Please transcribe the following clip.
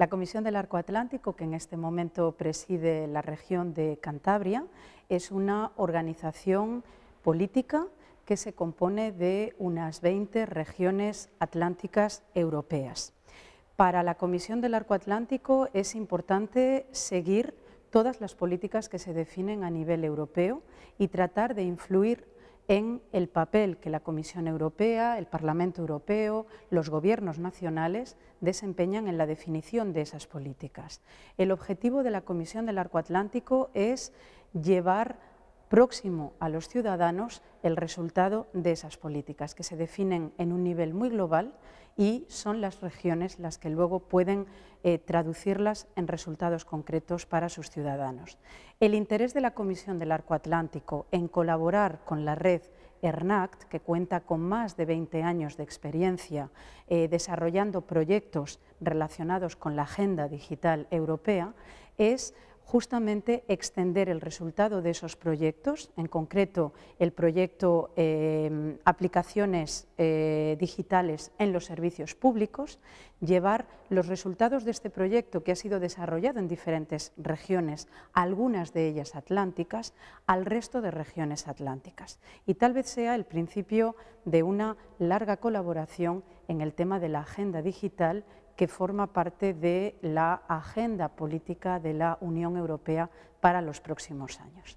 La Comisión del Arco Atlántico, que en este momento preside la región de Cantabria, es una organización política que se compone de unas 20 regiones atlánticas europeas. Para la Comisión del Arco Atlántico es importante seguir todas las políticas que se definen a nivel europeo y tratar de influir en el papel que la Comisión Europea, el Parlamento Europeo, los gobiernos nacionales desempeñan en la definición de esas políticas. El objetivo de la Comisión del Arco Atlántico es llevar próximo a los ciudadanos el resultado de esas políticas, que se definen en un nivel muy global y son las regiones las que luego pueden eh, traducirlas en resultados concretos para sus ciudadanos. El interés de la Comisión del Arco Atlántico en colaborar con la red ERNACT, que cuenta con más de 20 años de experiencia eh, desarrollando proyectos relacionados con la Agenda Digital Europea, es justamente extender el resultado de esos proyectos, en concreto el proyecto eh, Aplicaciones eh, Digitales en los Servicios Públicos, llevar los resultados de este proyecto que ha sido desarrollado en diferentes regiones, algunas de ellas atlánticas, al resto de regiones atlánticas. Y tal vez sea el principio de una larga colaboración en el tema de la agenda digital que forma parte de la agenda política de la Unión Europea para los próximos años.